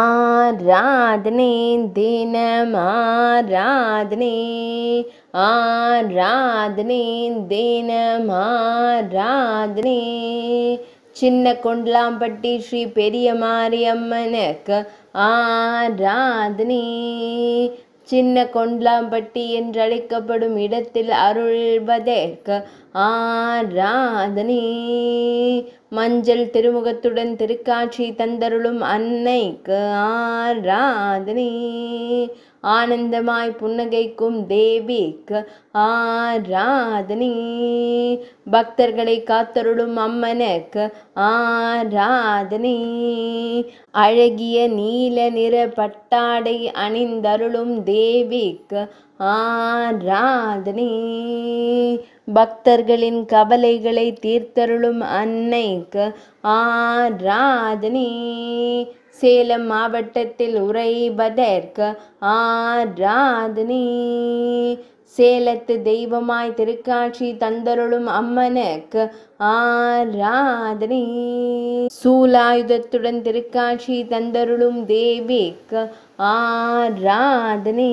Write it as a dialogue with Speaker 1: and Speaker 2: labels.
Speaker 1: ஆரத்நீன்தினமாரத்நீ ஆரத்நீன்தினமாரத்நீ சின்னக் கொண்டலம்பட்டி ஸ்ரீ பெரியமாரியம்மனுக்கு ஆரத்நீ சின்ன கொண்டாம்பட்டி என்றழைக்கப்படும் இடத்தில் அருள்வதேக்க ஆராதனி மஞ்சள் திருமுகத்துடன் திருக்காட்சி தந்தருளும் அன்னைக்கு ஆராதனி ஆனந்தமாய் புன்னகைக்கும் தேவிக்கு ஆராதனி பக்தர்களை காத்தருளும் அம்மனுக்கு ஆராதனி அழகிய நீல நிற பட்டாடை அணிந்தருளும் தேவிக்கு ஆராதனி பக்தர்களின் கவலைகளை தீர்த்தருளும் அன்னைக்கு ஆராதனே சேலம் மாவட்டத்தில் உறைவதற்கு ஆராதனே சேலத்து தெய்வமாய் திருக்காட்சி தந்தருளும் அம்மனுக்கு ஆராதனே சூலாயுதத்துடன் திருக்காட்சி தந்தருளும் தேவிக்கு ஆராதனே